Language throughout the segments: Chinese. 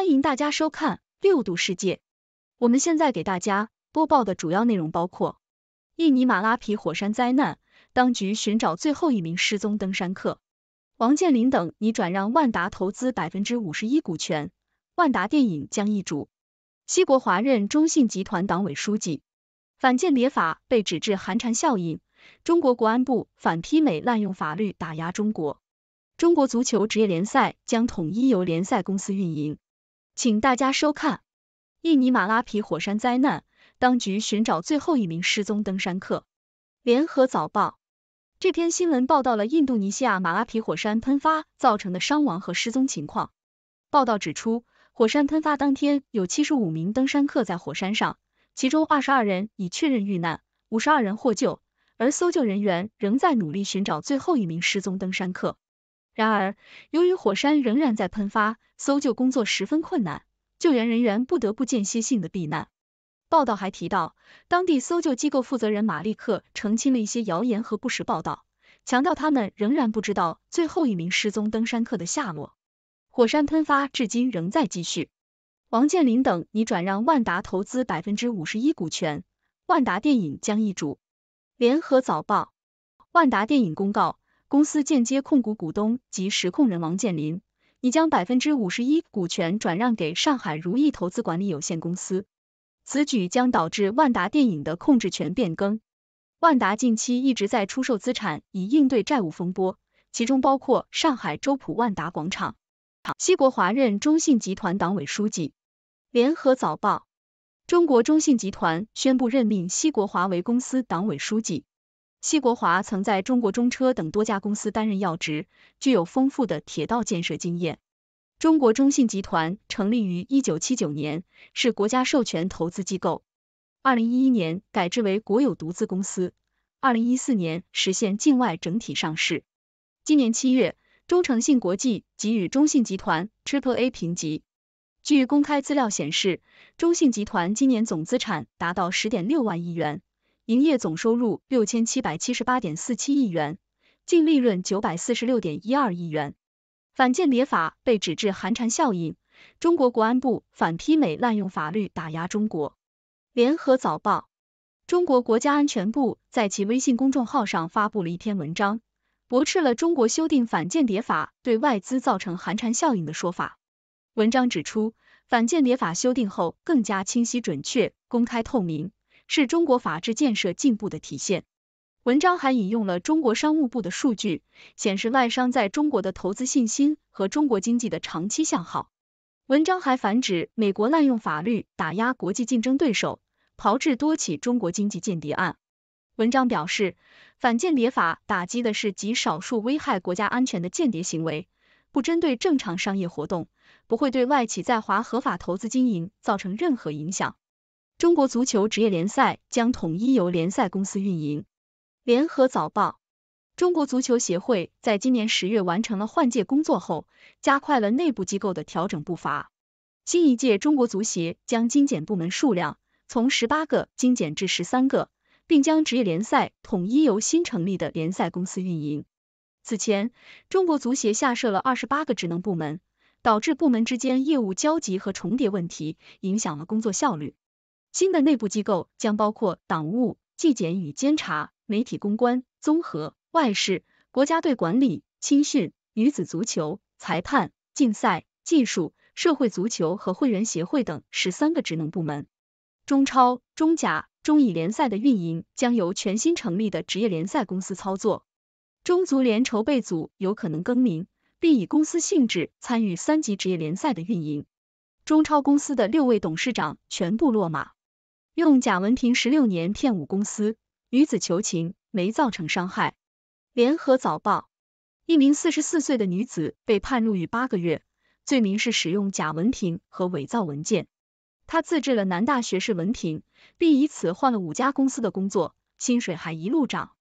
欢迎大家收看《六度世界》。我们现在给大家播报的主要内容包括：印尼马拉皮火山灾难，当局寻找最后一名失踪登山客；王健林等拟转让万达投资百分之五十一股权，万达电影将易主；西国华任中信集团党委书记；反间谍法被指致寒蝉效应；中国国安部反批美滥用法律打压中国；中国足球职业联赛将统一由联赛公司运营。请大家收看印尼马拉皮火山灾难，当局寻找最后一名失踪登山客。联合早报这篇新闻报道了印度尼西亚马拉皮火山喷发造成的伤亡和失踪情况。报道指出，火山喷发当天有七十五名登山客在火山上，其中二十二人已确认遇难，五十二人获救，而搜救人员仍在努力寻找最后一名失踪登山客。然而，由于火山仍然在喷发，搜救工作十分困难，救援人员不得不间歇性的避难。报道还提到，当地搜救机构负责人马利克澄清了一些谣言和不实报道，强调他们仍然不知道最后一名失踪登山客的下落。火山喷发至今仍在继续。王健林等拟转让万达投资百分之五十一股权，万达电影将易主。联合早报，万达电影公告。公司间接控股股东及实控人王健林拟将百分之五十一股权转让给上海如意投资管理有限公司，此举将导致万达电影的控制权变更。万达近期一直在出售资产以应对债务风波，其中包括上海周浦万达广场。西国华任中信集团党委书记。联合早报：中国中信集团宣布任命西国华为公司党委书记。西国华曾在中国中车等多家公司担任要职，具有丰富的铁道建设经验。中国中信集团成立于一九七九年，是国家授权投资机构。二零一一年改制为国有独资公司，二零一四年实现境外整体上市。今年七月，中诚信国际给予中信集团 triple A 评级。据公开资料显示，中信集团今年总资产达到十点六万亿元。营业总收入六千七百七十八点四七亿元，净利润九百四十六点一二亿元。反间谍法被指致寒蝉效应，中国国安部反批美滥用法律打压中国。联合早报，中国国家安全部在其微信公众号上发布了一篇文章，驳斥了中国修订反间谍法对外资造成寒蝉效应的说法。文章指出，反间谍法修订后更加清晰、准确、公开、透明。是中国法治建设进步的体现。文章还引用了中国商务部的数据，显示外商在中国的投资信心和中国经济的长期向好。文章还反指美国滥用法律打压国际竞争对手，炮制多起中国经济间谍案。文章表示，反间谍法打击的是极少数危害国家安全的间谍行为，不针对正常商业活动，不会对外企在华合法投资经营造成任何影响。中国足球职业联赛将统一由联赛公司运营。联合早报，中国足球协会在今年十月完成了换届工作后，加快了内部机构的调整步伐。新一届中国足协将精简部门数量，从十八个精简至十三个，并将职业联赛统一由新成立的联赛公司运营。此前，中国足协下设了二十八个职能部门，导致部门之间业务交集和重叠问题，影响了工作效率。新的内部机构将包括党务、纪检与监察、媒体公关、综合外事、国家队管理、青训、女子足球、裁判、竞赛、技术、社会足球和会员协会等十三个职能部门。中超、中甲、中乙联赛的运营将由全新成立的职业联赛公司操作。中足联筹备组有可能更名，并以公司性质参与三级职业联赛的运营。中超公司的六位董事长全部落马。用假文凭十六年骗五公司女子求情没造成伤害。联合早报：一名四十四岁的女子被判入狱八个月，罪名是使用假文凭和伪造文件。她自制了南大学士文凭，并以此换了五家公司的工作，薪水还一路涨。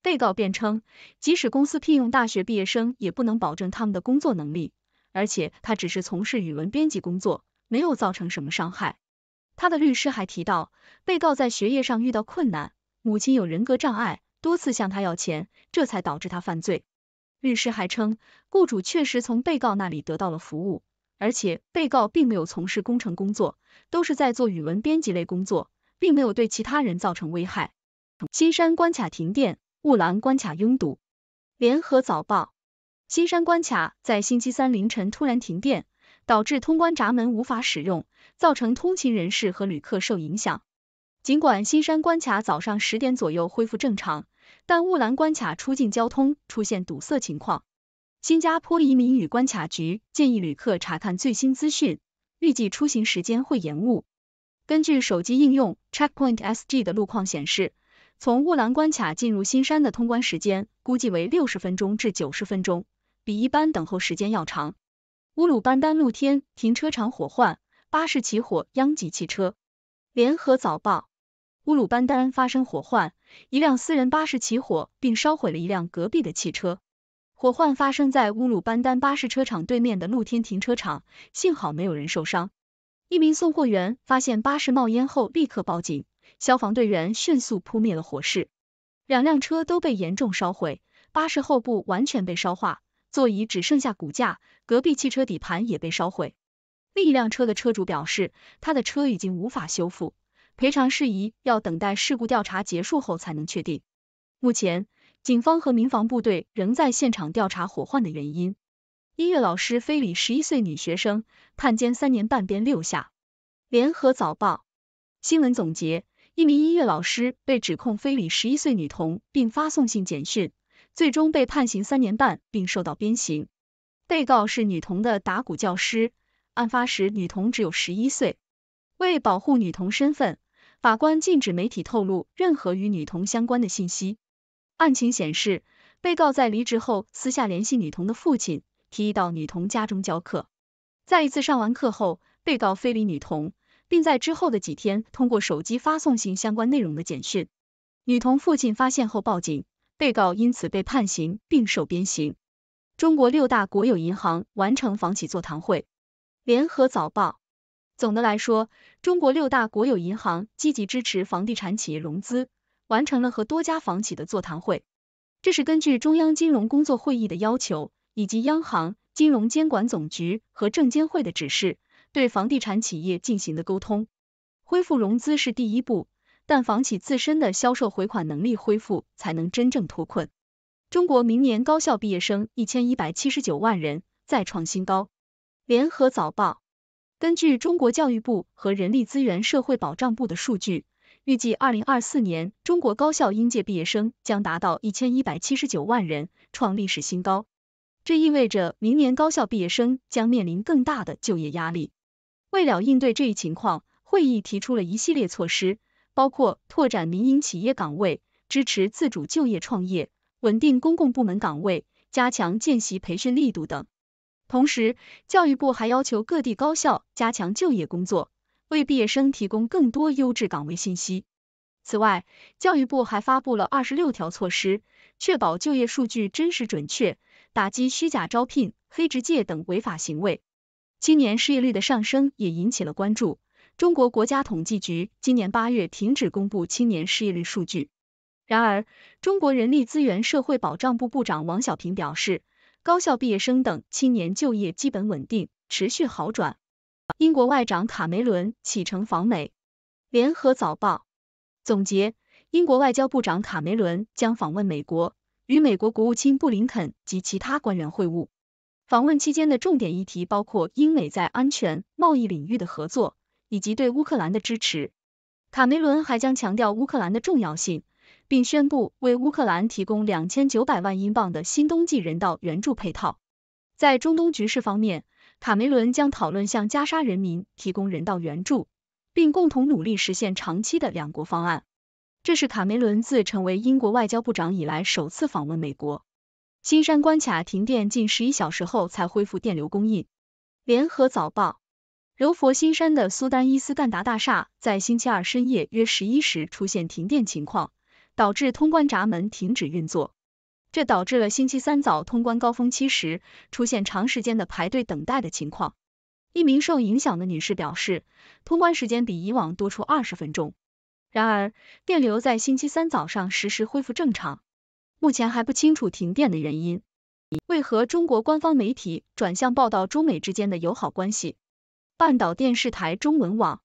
被告辩称，即使公司聘用大学毕业生，也不能保证他们的工作能力，而且他只是从事语文编辑工作，没有造成什么伤害。他的律师还提到，被告在学业上遇到困难，母亲有人格障碍，多次向他要钱，这才导致他犯罪。律师还称，雇主确实从被告那里得到了服务，而且被告并没有从事工程工作，都是在做语文编辑类工作，并没有对其他人造成危害。新山关卡停电，乌兰关卡拥堵。联合早报：新山关卡在星期三凌晨突然停电。导致通关闸门无法使用，造成通勤人士和旅客受影响。尽管新山关卡早上十点左右恢复正常，但雾兰关卡出境交通出现堵塞情况。新加坡移民与关卡局建议旅客查看最新资讯，预计出行时间会延误。根据手机应用 Checkpoint SG 的路况显示，从雾兰关卡进入新山的通关时间估计为六十分钟至九十分钟，比一般等候时间要长。乌鲁班丹露天停车场火患，巴士起火殃及汽车。联合早报：乌鲁班丹发生火患，一辆私人巴士起火并烧毁了一辆隔壁的汽车。火患发生在乌鲁班丹巴士车厂对面的露天停车场，幸好没有人受伤。一名送货员发现巴士冒烟后，立刻报警，消防队员迅速扑灭了火势。两辆车都被严重烧毁，巴士后部完全被烧化。座椅只剩下骨架，隔壁汽车底盘也被烧毁。另一辆车的车主表示，他的车已经无法修复，赔偿事宜要等待事故调查结束后才能确定。目前，警方和民防部队仍在现场调查火患的原因。音乐老师非礼十一岁女学生，探监三年半，编六下。联合早报新闻总结：一名音乐老师被指控非礼十一岁女童，并发送性简讯。最终被判刑三年半，并受到鞭刑。被告是女童的打鼓教师，案发时女童只有十一岁。为保护女童身份，法官禁止媒体透露任何与女童相关的信息。案情显示，被告在离职后私下联系女童的父亲，提议到女童家中教课。在一次上完课后，被告非礼女童，并在之后的几天通过手机发送性相关内容的简讯。女童父亲发现后报警。被告因此被判刑并受鞭刑。中国六大国有银行完成房企座谈会，联合早报。总的来说，中国六大国有银行积极支持房地产企业融资，完成了和多家房企的座谈会。这是根据中央金融工作会议的要求，以及央行、金融监管总局和证监会的指示，对房地产企业进行的沟通。恢复融资是第一步。但房企自身的销售回款能力恢复，才能真正脱困。中国明年高校毕业生一千一百七十九万人再创新高。联合早报根据中国教育部和人力资源社会保障部的数据，预计二零二四年中国高校应届毕业生将达到一千一百七十九万人，创历史新高。这意味着明年高校毕业生将面临更大的就业压力。为了应对这一情况，会议提出了一系列措施。包括拓展民营企业岗位，支持自主就业创业，稳定公共部门岗位，加强见习培训力度等。同时，教育部还要求各地高校加强就业工作，为毕业生提供更多优质岗位信息。此外，教育部还发布了二十六条措施，确保就业数据真实准确，打击虚假招聘、黑职介等违法行为。今年失业率的上升也引起了关注。中国国家统计局今年八月停止公布青年失业率数据。然而，中国人力资源社会保障部部长王小平表示，高校毕业生等青年就业基本稳定，持续好转。英国外长卡梅伦启程访美。联合早报总结：英国外交部长卡梅伦将访问美国，与美国国务卿布林肯及其他官员会晤。访问期间的重点议题包括英美在安全、贸易领域的合作。以及对乌克兰的支持。卡梅伦还将强调乌克兰的重要性，并宣布为乌克兰提供两千九百万英镑的新冬季人道援助配套。在中东局势方面，卡梅伦将讨论向加沙人民提供人道援助，并共同努力实现长期的两国方案。这是卡梅伦自成为英国外交部长以来首次访问美国。金山关卡停电近十一小时后才恢复电流供应。联合早报。柔佛新山的苏丹伊斯干达大厦在星期二深夜约十一时出现停电情况，导致通关闸门停止运作，这导致了星期三早通关高峰期时出现长时间的排队等待的情况。一名受影响的女士表示，通关时间比以往多出二十分钟。然而，电流在星期三早上实时恢复正常。目前还不清楚停电的原因。为何中国官方媒体转向报道中美之间的友好关系？半岛电视台中文网，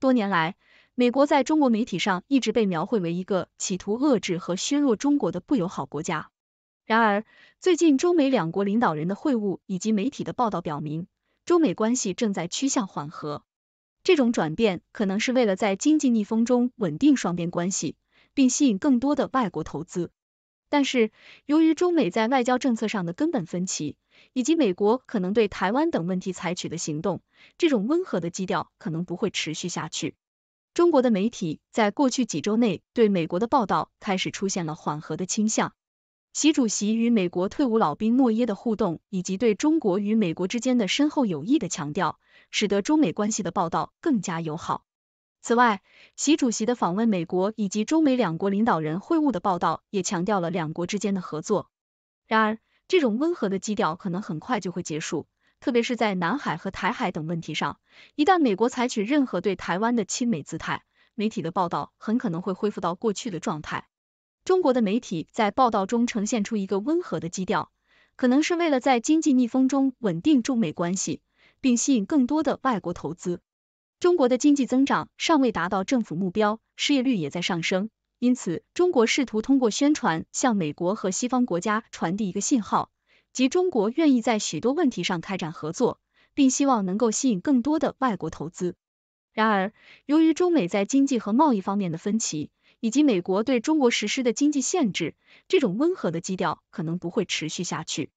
多年来，美国在中国媒体上一直被描绘为一个企图遏制和削弱中国的不友好国家。然而，最近中美两国领导人的会晤以及媒体的报道表明，中美关系正在趋向缓和。这种转变可能是为了在经济逆风中稳定双边关系，并吸引更多的外国投资。但是，由于中美在外交政策上的根本分歧，以及美国可能对台湾等问题采取的行动，这种温和的基调可能不会持续下去。中国的媒体在过去几周内对美国的报道开始出现了缓和的倾向。习主席与美国退伍老兵莫耶的互动，以及对中国与美国之间的深厚友谊的强调，使得中美关系的报道更加友好。此外，习主席的访问美国以及中美两国领导人会晤的报道，也强调了两国之间的合作。然而，这种温和的基调可能很快就会结束，特别是在南海和台海等问题上。一旦美国采取任何对台湾的亲美姿态，媒体的报道很可能会恢复到过去的状态。中国的媒体在报道中呈现出一个温和的基调，可能是为了在经济逆风中稳定中美关系，并吸引更多的外国投资。中国的经济增长尚未达到政府目标，失业率也在上升，因此中国试图通过宣传向美国和西方国家传递一个信号，即中国愿意在许多问题上开展合作，并希望能够吸引更多的外国投资。然而，由于中美在经济和贸易方面的分歧，以及美国对中国实施的经济限制，这种温和的基调可能不会持续下去。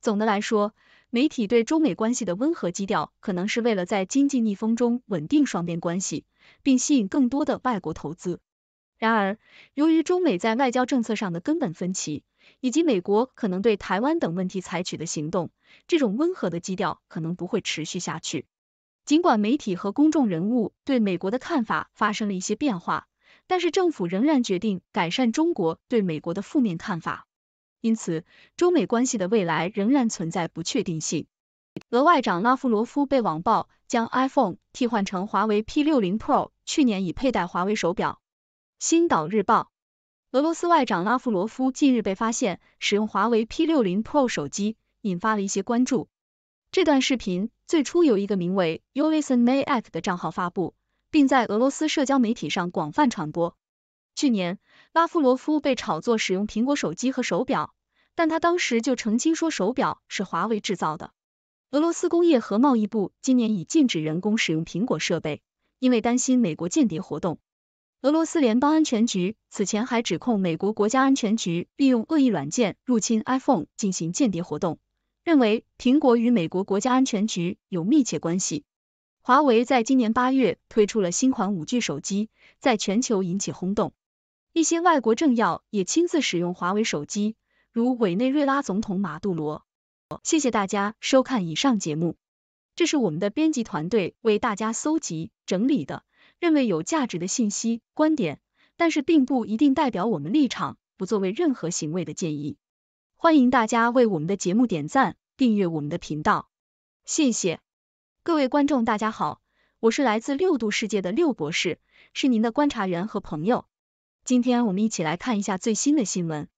总的来说，媒体对中美关系的温和基调，可能是为了在经济逆风中稳定双边关系，并吸引更多的外国投资。然而，由于中美在外交政策上的根本分歧，以及美国可能对台湾等问题采取的行动，这种温和的基调可能不会持续下去。尽管媒体和公众人物对美国的看法发生了一些变化，但是政府仍然决定改善中国对美国的负面看法。因此，中美关系的未来仍然存在不确定性。俄外长拉夫罗夫被网曝将 iPhone 替换成华为 P60 Pro，去年已佩戴华为手表。星岛日报，俄罗斯外长拉夫罗夫近日被发现使用华为 P60 Pro 手机，引发了一些关注。这段视频最初由一个名为 Ulyan Mayak 的账号发布，并在俄罗斯社交媒体上广泛传播。去年，拉夫罗夫被炒作使用苹果手机和手表。但他当时就澄清说，手表是华为制造的。俄罗斯工业和贸易部今年已禁止员工使用苹果设备，因为担心美国间谍活动。俄罗斯联邦安全局此前还指控美国国家安全局利用恶意软件入侵 iPhone 进行间谍活动，认为苹果与美国国家安全局有密切关系。华为在今年八月推出了新款五 G 手机，在全球引起轰动。一些外国政要也亲自使用华为手机。如委内瑞拉总统马杜罗。谢谢大家收看以上节目，这是我们的编辑团队为大家搜集整理的，认为有价值的信息、观点，但是并不一定代表我们立场，不作为任何行为的建议。欢迎大家为我们的节目点赞、订阅我们的频道，谢谢各位观众，大家好，我是来自六度世界的六博士，是您的观察员和朋友，今天我们一起来看一下最新的新闻。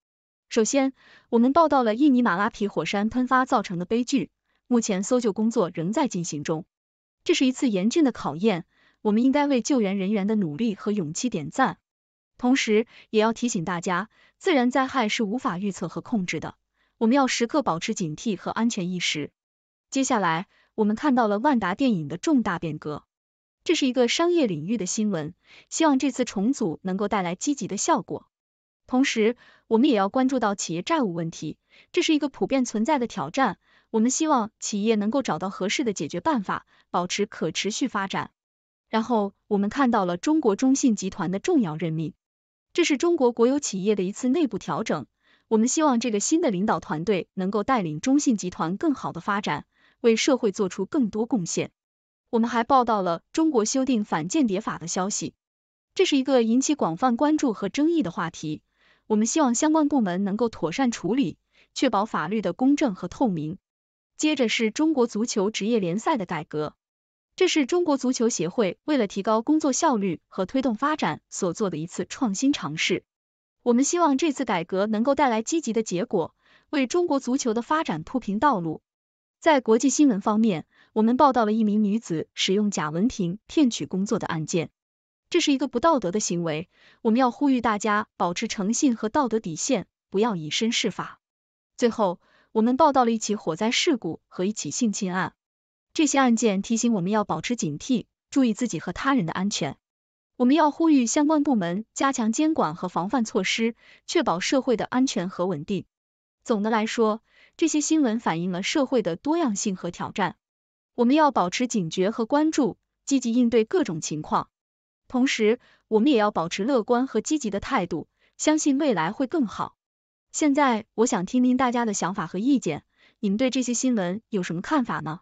首先，我们报道了印尼马拉皮火山喷发造成的悲剧，目前搜救工作仍在进行中。这是一次严峻的考验，我们应该为救援人员的努力和勇气点赞。同时，也要提醒大家，自然灾害是无法预测和控制的，我们要时刻保持警惕和安全意识。接下来，我们看到了万达电影的重大变革，这是一个商业领域的新闻，希望这次重组能够带来积极的效果。同时，我们也要关注到企业债务问题，这是一个普遍存在的挑战。我们希望企业能够找到合适的解决办法，保持可持续发展。然后，我们看到了中国中信集团的重要任命，这是中国国有企业的一次内部调整。我们希望这个新的领导团队能够带领中信集团更好的发展，为社会做出更多贡献。我们还报道了中国修订反间谍法的消息，这是一个引起广泛关注和争议的话题。我们希望相关部门能够妥善处理，确保法律的公正和透明。接着是中国足球职业联赛的改革，这是中国足球协会为了提高工作效率和推动发展所做的一次创新尝试。我们希望这次改革能够带来积极的结果，为中国足球的发展铺平道路。在国际新闻方面，我们报道了一名女子使用假文凭骗取工作的案件。这是一个不道德的行为，我们要呼吁大家保持诚信和道德底线，不要以身试法。最后，我们报道了一起火灾事故和一起性侵案，这些案件提醒我们要保持警惕，注意自己和他人的安全。我们要呼吁相关部门加强监管和防范措施，确保社会的安全和稳定。总的来说，这些新闻反映了社会的多样性和挑战，我们要保持警觉和关注，积极应对各种情况。同时，我们也要保持乐观和积极的态度，相信未来会更好。现在，我想听听大家的想法和意见，你们对这些新闻有什么看法呢？